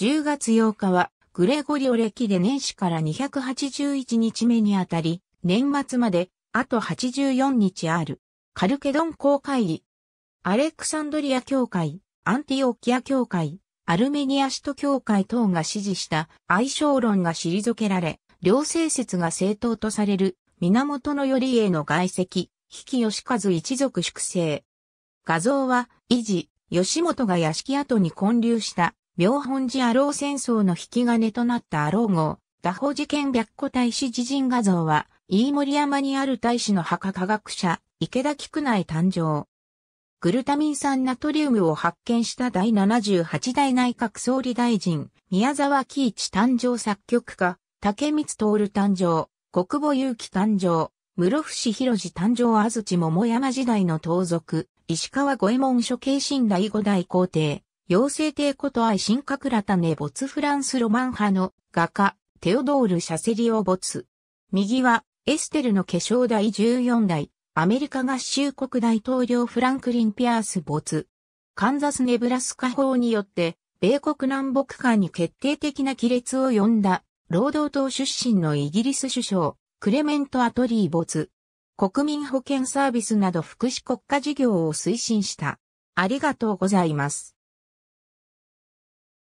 10月8日は、グレゴリオ歴で年始から281日目にあたり、年末まで、あと84日ある。カルケドン公会議。アレクサンドリア教会、アンティオキア教会、アルメニア首都教会等が支持した愛称論が退けられ、両性説が正当とされる源頼家の外籍、比企吉和一族粛清。画像は、維持、吉本が屋敷跡に建立した妙本寺アロー戦争の引き金となったアロー号、打法事件白虎大使自陣画像は、飯森山にある大使の墓科学者、池田菊内誕生。グルタミン酸ナトリウムを発見した第78代内閣総理大臣、宮沢喜一誕生作曲家、竹光徹誕生、国母祐希誕生、室伏広治誕生安土桃山時代の盗賊、石川五右衛門処刑神第五代皇帝、妖精帝こと愛神格ラタネ没フランスロマン派の画家、テオドール・シャセリオ没。右は、エステルの化粧台14代、アメリカ合衆国大統領フランクリン・ピアース没。カンザス・ネブラスカ法によって、米国南北間に決定的な亀裂を呼んだ、労働党出身のイギリス首相、クレメント・アトリー没。国民保険サービスなど福祉国家事業を推進した。ありがとうございます。